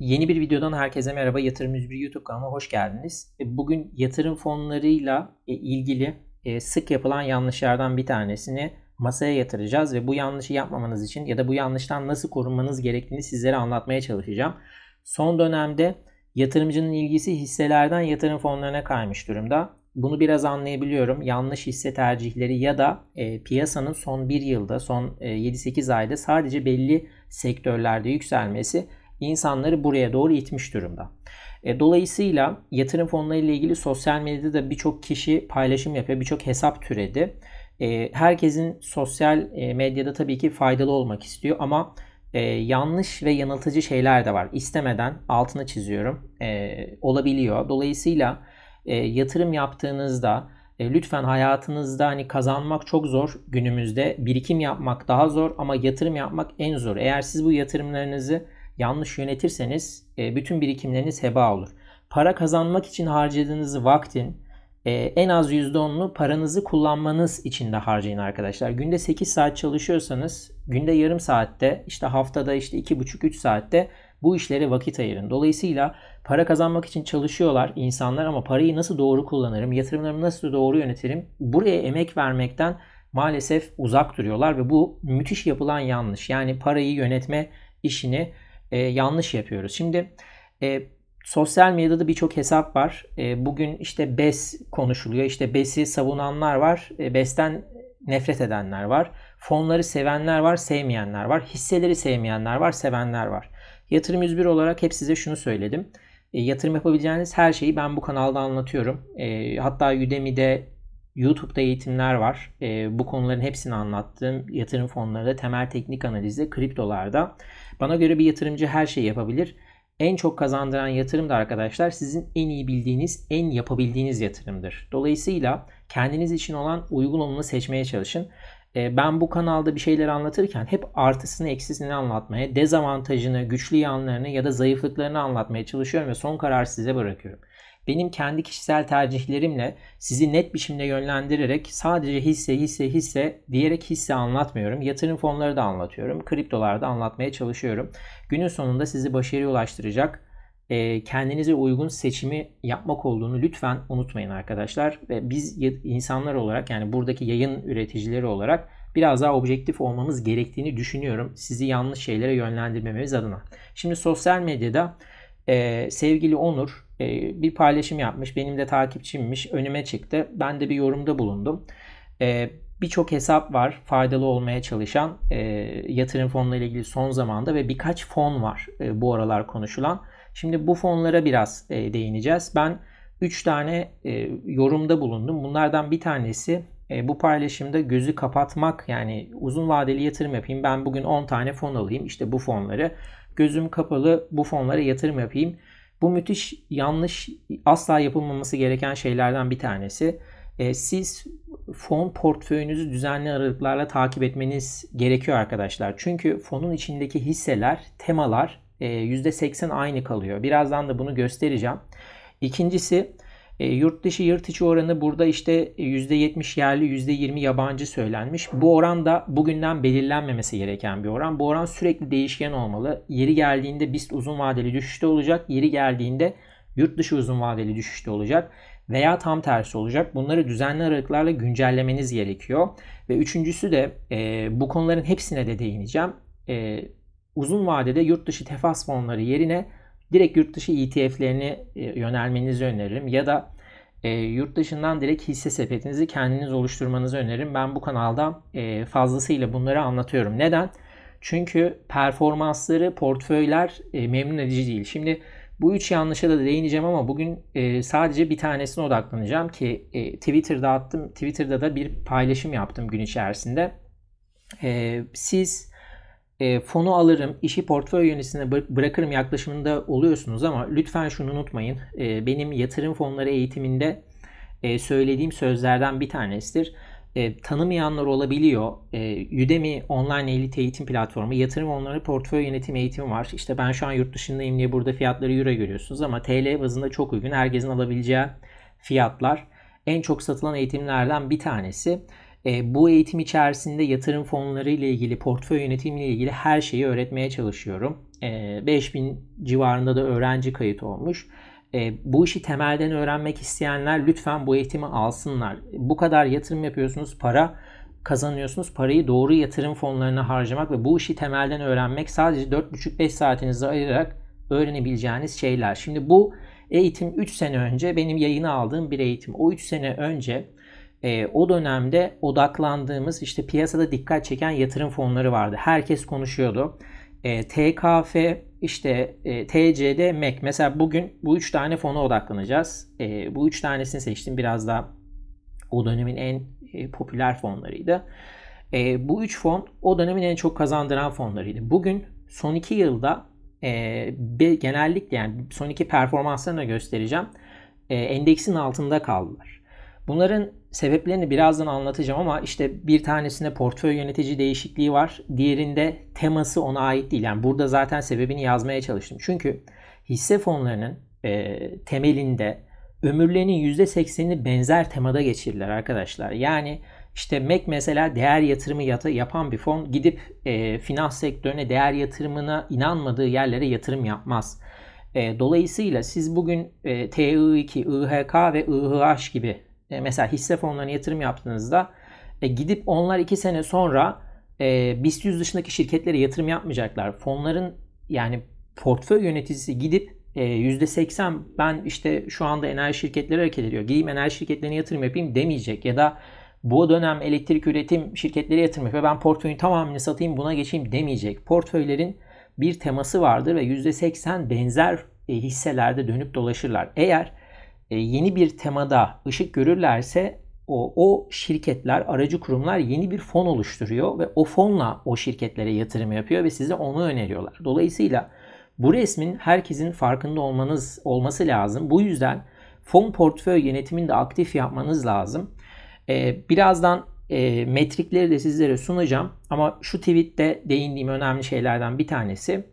Yeni bir videodan herkese merhaba. Yatırım 101 YouTube kanalına hoş geldiniz. E, bugün yatırım fonlarıyla e, ilgili e, sık yapılan yanlışlardan bir tanesini masaya yatıracağız ve bu yanlışı yapmamanız için ya da bu yanlıştan nasıl korunmanız gerektiğini sizlere anlatmaya çalışacağım. Son dönemde yatırımcının ilgisi hisselerden yatırım fonlarına kaymış durumda. Bunu biraz anlayabiliyorum. Yanlış hisse tercihleri ya da e, piyasanın son bir yılda, son e, 7-8 ayda sadece belli sektörlerde yükselmesi insanları buraya doğru itmiş durumda. E, dolayısıyla yatırım fonları ile ilgili sosyal medyada birçok kişi paylaşım yapıyor, birçok hesap türedi. E, herkesin sosyal e, medyada tabii ki faydalı olmak istiyor ama e, yanlış ve yanıltıcı şeyler de var. İstemeden altına çiziyorum e, olabiliyor. Dolayısıyla e, yatırım yaptığınızda e, lütfen hayatınızda hani kazanmak çok zor günümüzde birikim yapmak daha zor ama yatırım yapmak en zor. Eğer siz bu yatırımlarınızı yanlış yönetirseniz e, bütün birikimleriniz heba olur. Para kazanmak için harcadığınız vaktin e, en az %10'unu paranızı kullanmanız için de harcayın arkadaşlar. Günde 8 saat çalışıyorsanız günde yarım saatte işte haftada işte 2,5-3 saatte bu işlere vakit ayırın. Dolayısıyla para kazanmak için çalışıyorlar insanlar ama parayı nasıl doğru kullanırım, yatırımlarımı nasıl doğru yönetirim buraya emek vermekten maalesef uzak duruyorlar ve bu müthiş yapılan yanlış. Yani parayı yönetme işini e, yanlış yapıyoruz. Şimdi e, sosyal medyada birçok hesap var. E, bugün işte BES konuşuluyor. İşte BES'i savunanlar var. E, BES'ten nefret edenler var. Fonları sevenler var, sevmeyenler var. Hisseleri sevmeyenler var, sevenler var. Yatırım 101 olarak hep size şunu söyledim. E, yatırım yapabileceğiniz her şeyi ben bu kanalda anlatıyorum. E, hatta Udemy'de YouTube'da eğitimler var. E, bu konuların hepsini anlattığım yatırım fonlarında temel teknik analizde, kriptolarda bana göre bir yatırımcı her şeyi yapabilir. En çok kazandıran yatırım da arkadaşlar sizin en iyi bildiğiniz, en yapabildiğiniz yatırımdır. Dolayısıyla kendiniz için olan uygun olanı seçmeye çalışın. Ee, ben bu kanalda bir şeyler anlatırken hep artısını eksisini anlatmaya, dezavantajını, güçlü yanlarını ya da zayıflıklarını anlatmaya çalışıyorum ve son karar size bırakıyorum benim kendi kişisel tercihlerimle sizi net biçimde yönlendirerek sadece hisse hisse hisse diyerek hisse anlatmıyorum. Yatırım fonları da anlatıyorum. Kriptolarda anlatmaya çalışıyorum. Günün sonunda sizi başarıya ulaştıracak e, kendinize uygun seçimi yapmak olduğunu lütfen unutmayın arkadaşlar. Ve biz insanlar olarak yani buradaki yayın üreticileri olarak biraz daha objektif olmamız gerektiğini düşünüyorum. Sizi yanlış şeylere yönlendirmememiz adına. Şimdi sosyal medyada e, sevgili Onur e, bir paylaşım yapmış. Benim de takipçimmiş. Önüme çıktı. Ben de bir yorumda bulundum. E, birçok hesap var faydalı olmaya çalışan e, yatırım fonla ilgili son zamanda ve birkaç fon var e, bu aralar konuşulan. Şimdi bu fonlara biraz değineceğiz. Ben 3 tane yorumda bulundum. Bunlardan bir tanesi bu paylaşımda gözü kapatmak yani uzun vadeli yatırım yapayım. Ben bugün 10 tane fon alayım işte bu fonları. Gözüm kapalı bu fonlara yatırım yapayım. Bu müthiş yanlış asla yapılmaması gereken şeylerden bir tanesi. E, siz fon portföyünüzü düzenli aralıklarla takip etmeniz gerekiyor arkadaşlar. Çünkü fonun içindeki hisseler, temalar e, %80 aynı kalıyor. Birazdan da bunu göstereceğim. İkincisi e, yurt dışı yurt içi oranı burada işte %70 e, yerli %20 yabancı söylenmiş. Bu oran da bugünden belirlenmemesi gereken bir oran. Bu oran sürekli değişken olmalı. Yeri geldiğinde BIST uzun vadeli düşüşte olacak. Yeri geldiğinde yurt dışı uzun vadeli düşüşte olacak veya tam tersi olacak. Bunları düzenli aralıklarla güncellemeniz gerekiyor. Ve üçüncüsü de e, bu konuların hepsine de değineceğim. E, uzun vadede yurt dışı tefas fonları yerine direkt yurt dışı ETF'lerini e, yönelmenizi öneririm. Ya da e, yurt dışından direkt hisse sepetinizi kendiniz oluşturmanızı öneririm. Ben bu kanalda e, fazlasıyla bunları anlatıyorum. Neden? Çünkü performansları, portföyler e, memnun edici değil. Şimdi bu üç yanlışa da değineceğim ama bugün sadece bir tanesine odaklanacağım ki Twitter'da attım. Twitter'da da bir paylaşım yaptım gün içerisinde. siz e, fonu alırım, işi portföy yönetisine bırakırım yaklaşımında oluyorsunuz ama lütfen şunu unutmayın. E, benim yatırım fonları eğitiminde e, söylediğim sözlerden bir tanesidir. E, tanımayanlar olabiliyor. E, Udemy online elit eğitim platformu, yatırım onları portföy yönetim eğitimi var. İşte ben şu an yurt dışındayım diye burada fiyatları euro görüyorsunuz ama TL bazında çok uygun. Herkesin alabileceği fiyatlar en çok satılan eğitimlerden bir tanesi e, bu eğitim içerisinde yatırım fonları ile ilgili, portföy yönetimi ile ilgili her şeyi öğretmeye çalışıyorum. E, 5000 civarında da öğrenci kayıt olmuş. E, bu işi temelden öğrenmek isteyenler lütfen bu eğitimi alsınlar. Bu kadar yatırım yapıyorsunuz, para kazanıyorsunuz. Parayı doğru yatırım fonlarına harcamak ve bu işi temelden öğrenmek sadece 4,5-5 saatinizi ayırarak öğrenebileceğiniz şeyler. Şimdi bu eğitim 3 sene önce benim yayını aldığım bir eğitim. O 3 sene önce e, o dönemde odaklandığımız işte piyasada dikkat çeken yatırım fonları vardı. Herkes konuşuyordu. E, ee, TKF, işte e, TCD, MEK. Mesela bugün bu üç tane fona odaklanacağız. E, bu üç tanesini seçtim. Biraz da o dönemin en e, popüler fonlarıydı. E, bu üç fon o dönemin en çok kazandıran fonlarıydı. Bugün son iki yılda e, be, genellikle yani son iki performanslarını göstereceğim. E, endeksin altında kaldılar. Bunların sebeplerini birazdan anlatacağım ama işte bir tanesinde portföy yönetici değişikliği var. Diğerinde teması ona ait değil. Yani burada zaten sebebini yazmaya çalıştım. Çünkü hisse fonlarının e, temelinde ömürlerinin %80'ini benzer temada geçirirler arkadaşlar. Yani işte Mac mesela değer yatırımı yata, yapan bir fon gidip e, finans sektörüne değer yatırımına inanmadığı yerlere yatırım yapmaz. E, dolayısıyla siz bugün e, TI2, IHK ve IHH gibi e, mesela hisse fonlarına yatırım yaptığınızda e, gidip onlar 2 sene sonra e, BIST 100 dışındaki şirketlere yatırım yapmayacaklar. Fonların yani portföy yöneticisi gidip e, %80 ben işte şu anda enerji şirketleri hareket ediyor. Gideyim enerji şirketlerine yatırım yapayım demeyecek ya da bu dönem elektrik üretim şirketleri yatırım yapıyor. Ben portföyün tamamını satayım buna geçeyim demeyecek. Portföylerin bir teması vardır ve %80 benzer e, hisselerde dönüp dolaşırlar. Eğer e, yeni bir temada ışık görürlerse o, o şirketler, aracı kurumlar yeni bir fon oluşturuyor ve o fonla o şirketlere yatırım yapıyor ve size onu öneriyorlar. Dolayısıyla bu resmin herkesin farkında olmanız olması lazım. Bu yüzden fon portföy yönetimini de aktif yapmanız lazım. Ee, birazdan e, metrikleri de sizlere sunacağım ama şu tweette değindiğim önemli şeylerden bir tanesi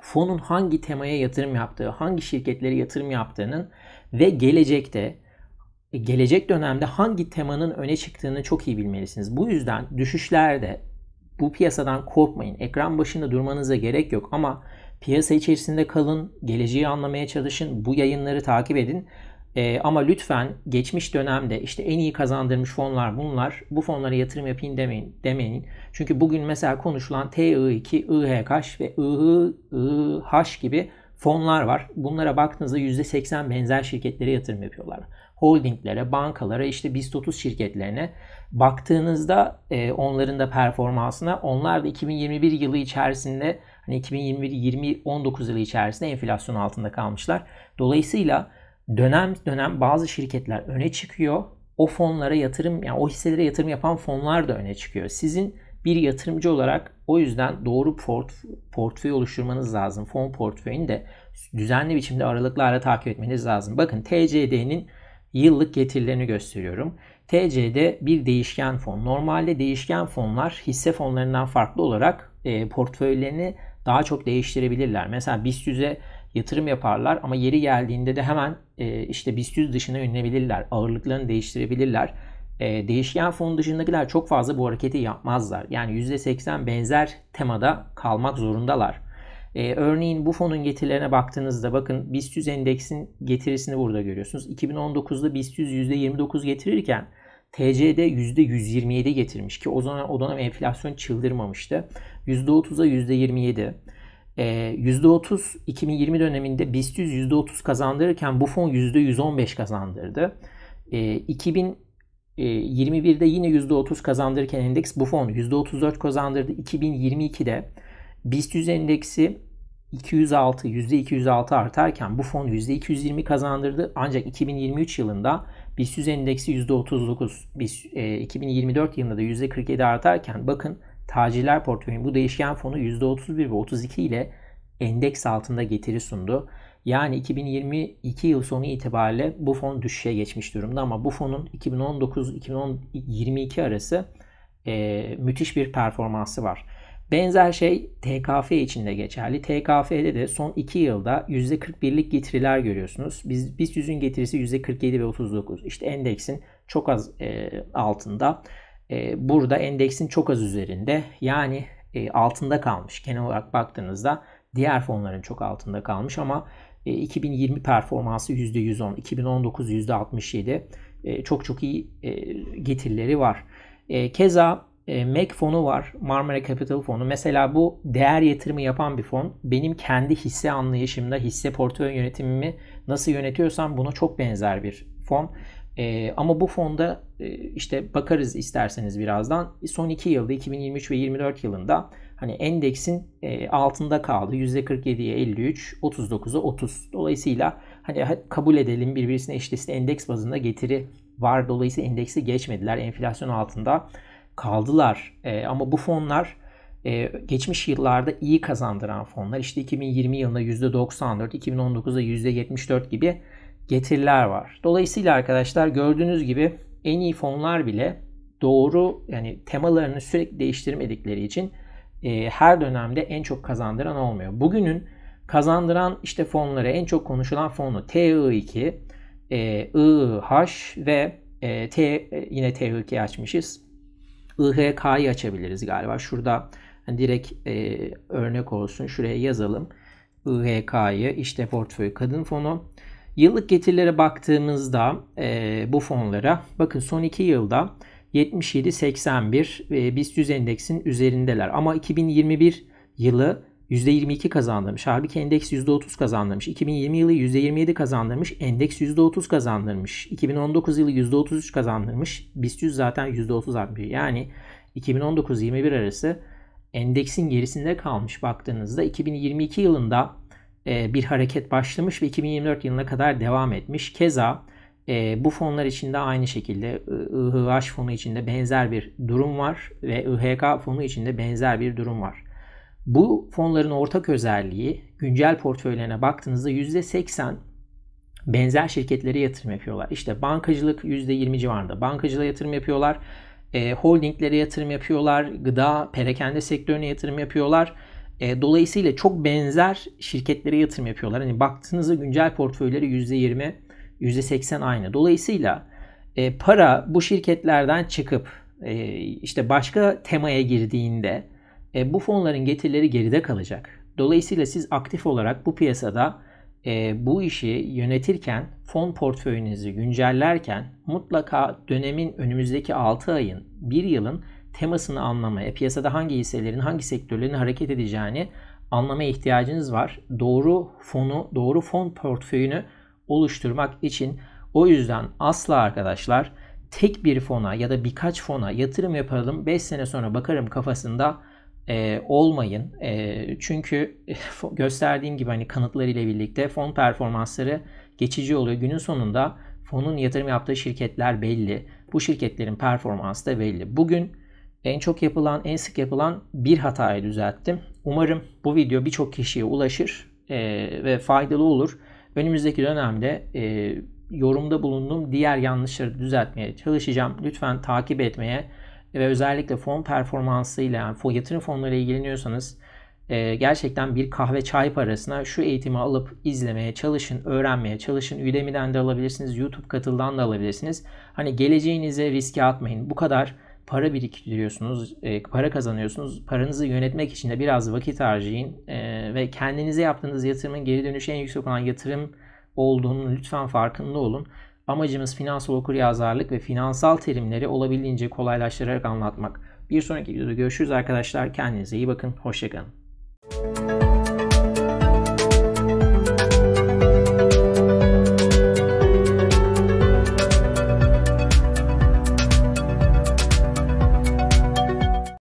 fonun hangi temaya yatırım yaptığı, hangi şirketlere yatırım yaptığının ve gelecekte e, gelecek dönemde hangi temanın öne çıktığını çok iyi bilmelisiniz. Bu yüzden düşüşlerde bu piyasadan korkmayın. Ekran başında durmanıza gerek yok ama piyasa içerisinde kalın, geleceği anlamaya çalışın, bu yayınları takip edin. E, ama lütfen geçmiş dönemde işte en iyi kazandırmış fonlar bunlar. Bu fonlara yatırım yapayım demeyin. demeyin. Çünkü bugün mesela konuşulan TI2, IHK ve IHH gibi fonlar var. Bunlara baktığınızda %80 benzer şirketlere yatırım yapıyorlar. Holdinglere, bankalara, işte BIST 30 şirketlerine baktığınızda e, onların da performansına onlar da 2021 yılı içerisinde hani 2021 20 19 yılı içerisinde enflasyon altında kalmışlar. Dolayısıyla dönem dönem bazı şirketler öne çıkıyor. O fonlara yatırım yani o hisselere yatırım yapan fonlar da öne çıkıyor. Sizin bir yatırımcı olarak o yüzden doğru portf portföy oluşturmanız lazım. Fon portföyünü de düzenli biçimde aralıklarla takip etmeniz lazım. Bakın TCD'nin yıllık getirilerini gösteriyorum. TCD bir değişken fon. Normalde değişken fonlar hisse fonlarından farklı olarak e, portföylerini daha çok değiştirebilirler. Mesela BIST 100'e yatırım yaparlar ama yeri geldiğinde de hemen e, işte BIST 100 dışına yönelebilirler. Ağırlıklarını değiştirebilirler. E, değişken fon dışındakiler çok fazla bu hareketi yapmazlar. Yani %80 benzer temada kalmak zorundalar. E, örneğin bu fonun getirilerine baktığınızda bakın BIST 100 endeksin getirisini burada görüyorsunuz. 2019'da BIST 100 %29 getirirken TC'de %127 getirmiş ki o zaman o dönem enflasyon çıldırmamıştı. %30'a %27. E, %30 2020 döneminde BIST 100 %30 kazandırırken bu fon %115 kazandırdı. E, ee, 2000 21'de ee, yine %30 kazandırırken endeks bu fon %34 kazandırdı. 2022'de BIST 100 endeksi 206 %206 artarken bu fon %220 kazandırdı. Ancak 2023 yılında BIST 100 endeksi %39, 2024 e, yılında da %47 artarken bakın tacirler portföyün bu değişken fonu %31 ve 32 ile endeks altında getiri sundu. Yani 2022 yıl sonu itibariyle bu fon düşüşe geçmiş durumda ama bu fonun 2019-2022 arası e, müthiş bir performansı var. Benzer şey TKF için de geçerli. TKF'de de son 2 yılda %41'lik getiriler görüyorsunuz. Biz biz yüzün getirisi %47 ve 39. İşte endeksin çok az e, altında. E, burada endeksin çok az üzerinde. Yani e, altında kalmış. Genel olarak baktığınızda diğer fonların çok altında kalmış ama 2020 e, performansı %110, 2019 %67 çok çok iyi e, getirileri var. E, keza MAC fonu var, Marmara Capital fonu. Mesela bu değer yatırımı yapan bir fon. Benim kendi hisse anlayışımda, hisse portföy yönetimimi nasıl yönetiyorsam buna çok benzer bir fon. Ee, ama bu fonda işte bakarız isterseniz birazdan. Son 2 yılda 2023 ve 2024 yılında hani endeksin e, altında kaldı. %47'ye 53, 39'a 30. Dolayısıyla hani kabul edelim birbirisine eşleşti endeks bazında getiri var. Dolayısıyla endeksi geçmediler. Enflasyon altında kaldılar. E, ama bu fonlar e, geçmiş yıllarda iyi kazandıran fonlar. işte 2020 yılında %94, 2019'da %74 gibi getiriler var. Dolayısıyla arkadaşlar gördüğünüz gibi en iyi fonlar bile doğru yani temalarını sürekli değiştirmedikleri için e, her dönemde en çok kazandıran olmuyor. Bugünün kazandıran işte fonları en çok konuşulan fonu TI2, e, IH ve e, T yine TI2 açmışız. IHK'yı açabiliriz galiba. Şurada hani direkt e, örnek olsun. Şuraya yazalım. IHK'yı işte portföy kadın fonu. Yıllık getirilere baktığımızda e, bu fonlara bakın son 2 yılda 77-81 ve BIST endeksin üzerindeler. Ama 2021 yılı %22 kazandırmış. Halbuki endeks %30 kazandırmış. 2020 yılı %27 kazandırmış. Endeks %30 kazandırmış. 2019 yılı %33 kazandırmış. BIST zaten %30 artmış. Yani 2019-21 arası endeksin gerisinde kalmış baktığınızda 2022 yılında e, bir hareket başlamış ve 2024 yılına kadar devam etmiş. Keza e, bu fonlar içinde aynı şekilde IHH fonu içinde benzer bir durum var ve IHK fonu içinde benzer bir durum var. Bu fonların ortak özelliği güncel portföylerine baktığınızda %80 benzer şirketlere yatırım yapıyorlar. İşte bankacılık %20 civarında bankacılığa yatırım yapıyorlar. E, holdinglere yatırım yapıyorlar. Gıda, perakende sektörüne yatırım yapıyorlar. E, dolayısıyla çok benzer şirketlere yatırım yapıyorlar. Hani baktığınızda güncel portföyleri %20 %80 aynı. Dolayısıyla e, para bu şirketlerden çıkıp e, işte başka temaya girdiğinde e, bu fonların getirileri geride kalacak. Dolayısıyla siz aktif olarak bu piyasada e, bu işi yönetirken, fon portföyünüzü güncellerken mutlaka dönemin önümüzdeki 6 ayın, 1 yılın temasını anlamaya, piyasada hangi hisselerin, hangi sektörlerin hareket edeceğini anlamaya ihtiyacınız var. Doğru fonu, doğru fon portföyünü oluşturmak için o yüzden asla arkadaşlar tek bir fona ya da birkaç fona yatırım yapalım 5 sene sonra bakarım kafasında e, olmayın. E, çünkü gösterdiğim gibi hani kanıtlar ile birlikte fon performansları geçici oluyor. Günün sonunda fonun yatırım yaptığı şirketler belli. Bu şirketlerin performansı da belli. Bugün en çok yapılan, en sık yapılan bir hatayı düzelttim. Umarım bu video birçok kişiye ulaşır e, ve faydalı olur. Önümüzdeki dönemde e, yorumda bulunduğum diğer yanlışları düzeltmeye çalışacağım. Lütfen takip etmeye ve özellikle fon performansıyla yani yatırım fonlarıyla ilgileniyorsanız e, gerçekten bir kahve çay parasına şu eğitimi alıp izlemeye çalışın, öğrenmeye çalışın. Udemy'den de alabilirsiniz, YouTube katıldan da alabilirsiniz. Hani geleceğinize riske atmayın. Bu kadar para biriktiriyorsunuz, e, para kazanıyorsunuz. Paranızı yönetmek için de biraz vakit harcayın. E, ve kendinize yaptığınız yatırımın geri dönüşü en yüksek olan yatırım olduğunun lütfen farkında olun. Amacımız finansal okuryazarlık ve finansal terimleri olabildiğince kolaylaştırarak anlatmak. Bir sonraki videoda görüşürüz arkadaşlar. Kendinize iyi bakın. Hoşçakalın.